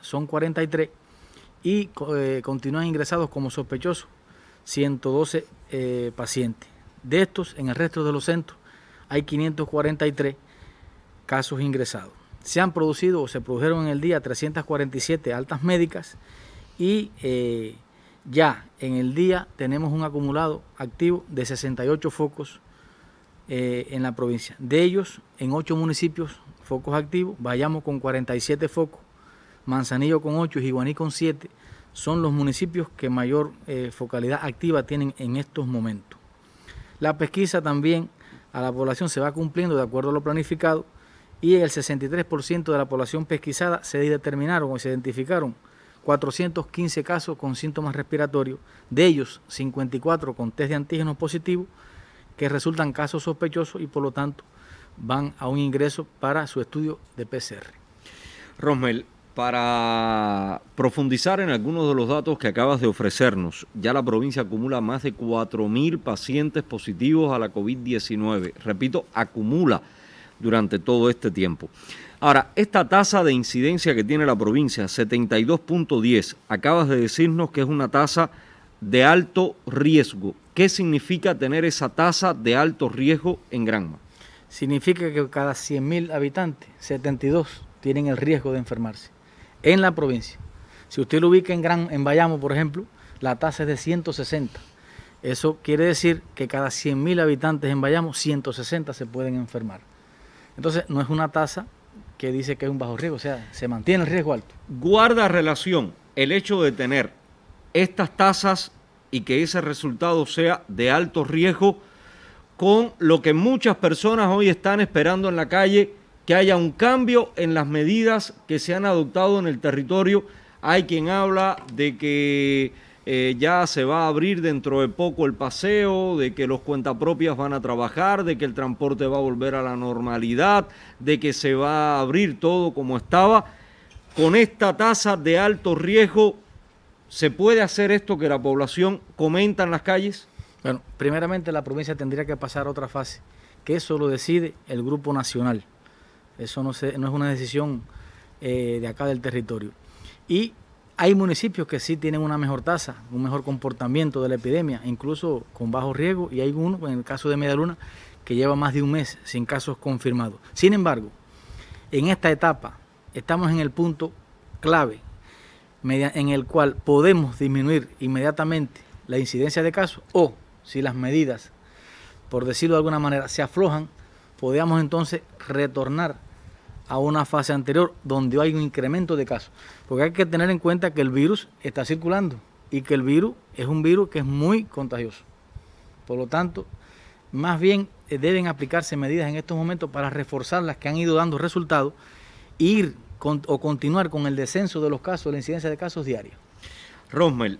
son 43, y eh, continúan ingresados como sospechosos 112 eh, pacientes. De estos, en el resto de los centros, hay 543 casos ingresados. Se han producido o se produjeron en el día 347 altas médicas y eh, ya en el día tenemos un acumulado activo de 68 focos en la provincia. De ellos, en 8 municipios, focos activos, vayamos con 47 focos Manzanillo con 8 y guaní con 7 son los municipios que mayor eh, focalidad activa tienen en estos momentos. La pesquisa también a la población se va cumpliendo de acuerdo a lo planificado y el 63% de la población pesquisada se determinaron o se identificaron 415 casos con síntomas respiratorios, de ellos 54 con test de antígenos positivos que resultan casos sospechosos y por lo tanto van a un ingreso para su estudio de PCR. Rosmel, para profundizar en algunos de los datos que acabas de ofrecernos, ya la provincia acumula más de 4.000 pacientes positivos a la COVID-19. Repito, acumula durante todo este tiempo. Ahora, esta tasa de incidencia que tiene la provincia, 72.10, acabas de decirnos que es una tasa de alto riesgo. ¿Qué significa tener esa tasa de alto riesgo en Granma? Significa que cada 100.000 habitantes, 72 tienen el riesgo de enfermarse en la provincia. Si usted lo ubica en, Gran, en Bayamo, por ejemplo, la tasa es de 160. Eso quiere decir que cada 100.000 habitantes en Bayamo, 160 se pueden enfermar. Entonces, no es una tasa que dice que es un bajo riesgo, o sea, se mantiene el riesgo alto. Guarda relación el hecho de tener estas tasas y que ese resultado sea de alto riesgo con lo que muchas personas hoy están esperando en la calle que haya un cambio en las medidas que se han adoptado en el territorio. Hay quien habla de que eh, ya se va a abrir dentro de poco el paseo, de que los cuentapropias van a trabajar, de que el transporte va a volver a la normalidad, de que se va a abrir todo como estaba. Con esta tasa de alto riesgo, ¿se puede hacer esto que la población comenta en las calles? Bueno, primeramente la provincia tendría que pasar otra fase, que eso lo decide el Grupo Nacional. Eso no, es una decisión eh, de acá del territorio. Y hay municipios que sí tienen una mejor tasa, un mejor comportamiento de la epidemia, incluso con bajo riesgo, y hay uno, en el caso de Medialuna, que lleva más de un mes sin casos confirmados. Sin embargo, en esta etapa estamos en el punto clave en el cual podemos disminuir inmediatamente la incidencia de casos o si las medidas, por decirlo de alguna manera, se aflojan, podríamos entonces retornar a una fase anterior donde hay un incremento de casos. Porque hay que tener en cuenta que el virus está circulando y que el virus es un virus que es muy contagioso. Por lo tanto, más bien eh, deben aplicarse medidas en estos momentos para reforzar las que han ido dando resultados e ir o continuar con el descenso de los casos, la incidencia de casos diarios. Rosmel,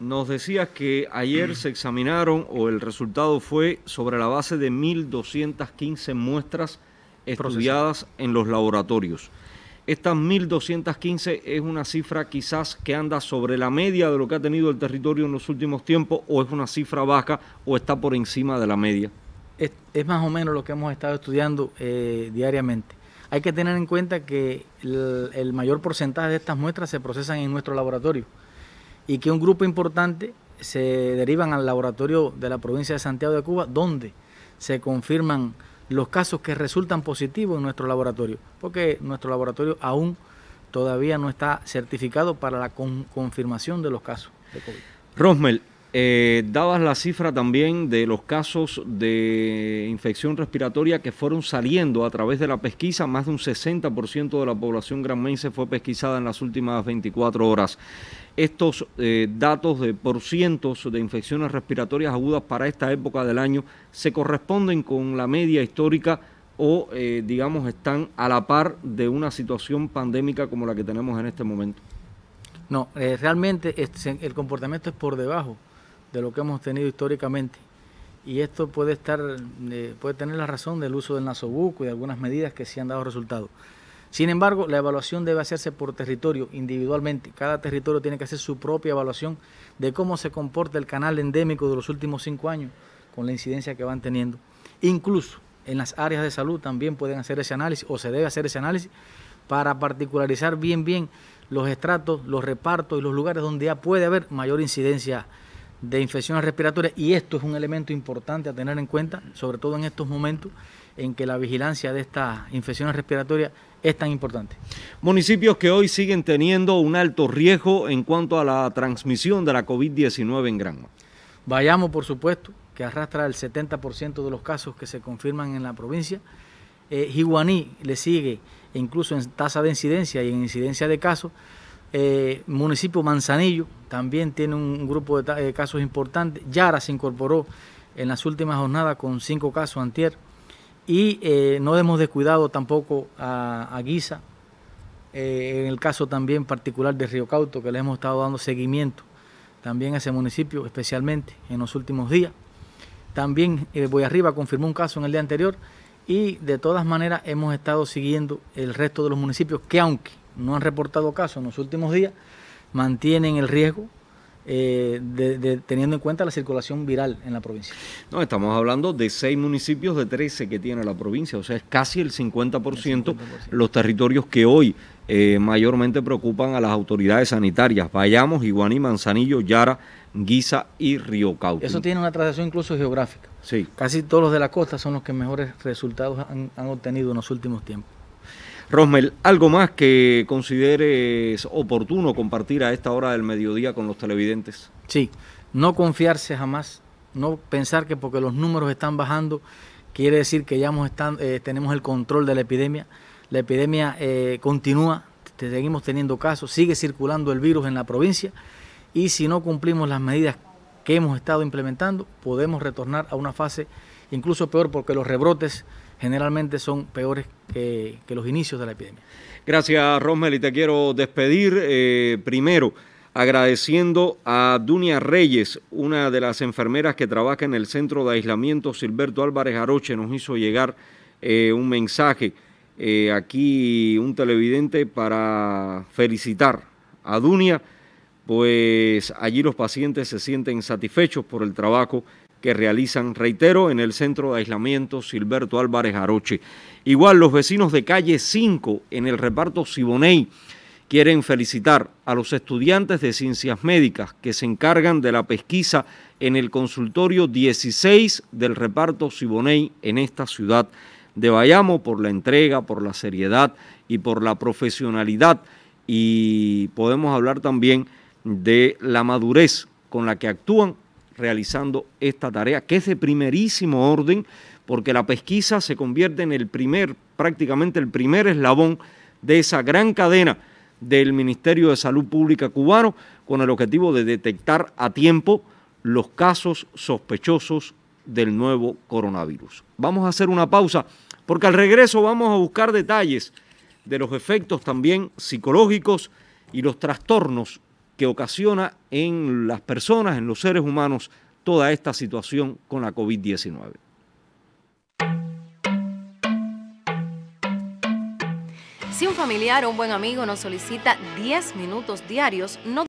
nos decías que ayer se examinaron o el resultado fue sobre la base de 1.215 muestras estudiadas en los laboratorios. Estas 1.215 es una cifra quizás que anda sobre la media de lo que ha tenido el territorio en los últimos tiempos, o es una cifra baja, o está por encima de la media. Es, más o menos lo que hemos estado estudiando eh, diariamente. Hay que tener en cuenta que el, el, mayor porcentaje de estas muestras se procesan en nuestro laboratorio y que un grupo importante se derivan al laboratorio de la provincia de Santiago de Cuba, donde se confirman los casos que resultan positivos en nuestro laboratorio, porque nuestro laboratorio aún todavía no está certificado para la confirmación de los casos de COVID. Rosmel, eh, dabas la cifra también de los casos de infección respiratoria que fueron saliendo a través de la pesquisa. Más de un 60% de la población granmense fue pesquisada en las últimas 24 horas. Estos eh, datos de por de infecciones respiratorias agudas para esta época del año se corresponden con la media histórica o, eh, digamos, están a la par de una situación pandémica como la que tenemos en este momento. No, realmente el comportamiento es por debajo de lo que hemos tenido históricamente. Y esto puede, estar, eh, puede tener la razón del uso del nasobuco y de algunas medidas que sí han dado resultado. Sin embargo, la evaluación debe hacerse por territorio, individualmente. Cada territorio tiene que hacer su propia evaluación de cómo se comporta el canal endémico de los últimos cinco años con la incidencia que van teniendo. Incluso en las áreas de salud también pueden hacer ese análisis o se debe hacer ese análisis para particularizar bien bien los estratos, los repartos y los lugares donde ya puede haber mayor incidencia de infecciones respiratorias y esto es un elemento importante a tener en cuenta, sobre todo en estos momentos en que la vigilancia de estas infecciones respiratorias es tan importante. Municipios que hoy siguen teniendo un alto riesgo en cuanto a la transmisión de la COVID-19 en Granma. Vayamos, por supuesto, que arrastra el 70% de los casos que se confirman en la provincia. Eh, le sigue, incluso en tasa de incidencia y en incidencia de casos, el eh, municipio Manzanillo también tiene un grupo de eh, casos importantes. Yara se incorporó en las últimas jornadas con cinco casos antier. Y eh, no hemos descuidado tampoco a, Guisa, en el caso también particular de Río Cauto, que le hemos estado dando seguimiento también a ese municipio, especialmente en los últimos días. También Voy Arriba confirmó un caso en el día anterior y de todas maneras hemos estado siguiendo el resto de los municipios que aunque no han reportado casos en los últimos días, mantienen el riesgo eh, de, teniendo en cuenta la circulación viral en la provincia. No, estamos hablando de seis municipios de 13 que tiene la provincia, o sea, es casi el 50%, los territorios que hoy eh, mayormente preocupan a las autoridades sanitarias, Vayamos, Iguaní, Manzanillo, Yara, Guisa y Río Cauca. Eso tiene una tradición incluso geográfica. Sí. Casi todos los de la costa son los que mejores resultados han obtenido en los últimos tiempos. Rosmel, ¿algo más que consideres oportuno compartir a esta hora del mediodía con los televidentes? Sí, no confiarse jamás, no pensar que porque los números están bajando quiere decir que ya eh, tenemos el control de la epidemia. La epidemia eh, continúa, seguimos teniendo casos, sigue circulando el virus en la provincia y si no cumplimos las medidas que hemos estado implementando, podemos retornar a una fase incluso peor porque los rebrotes generalmente son peores que, los inicios de la epidemia. Gracias, Rosmel, y te quiero despedir eh, primero agradeciendo a Dunia Reyes, una de las enfermeras que trabaja en el centro de aislamiento Silberto Álvarez Aroche, nos hizo llegar eh, un mensaje eh, aquí, un televidente, para felicitar a Dunia, pues allí los pacientes se sienten satisfechos por el trabajo que realizan, reitero, en el centro de aislamiento Silberto Álvarez Aroche. Igual los vecinos de calle 5 en el reparto Siboney quieren felicitar a los estudiantes de ciencias médicas que se encargan de la pesquisa en el consultorio 16 del reparto Siboney en esta ciudad de Bayamo por la entrega, por la seriedad y por la profesionalidad. Y podemos hablar también de la madurez con la que actúan realizando esta tarea, que es de primerísimo orden, porque la pesquisa se convierte en el primer, prácticamente el primer eslabón de esa gran cadena del Ministerio de Salud Pública cubano, con el objetivo de detectar a tiempo los casos sospechosos del nuevo coronavirus. Vamos a hacer una pausa, porque al regreso vamos a buscar detalles de los efectos también psicológicos y los trastornos que ocasiona en las personas, en los seres humanos, toda esta situación con la COVID-19. Si un familiar o un buen amigo nos solicita 10 minutos diarios, no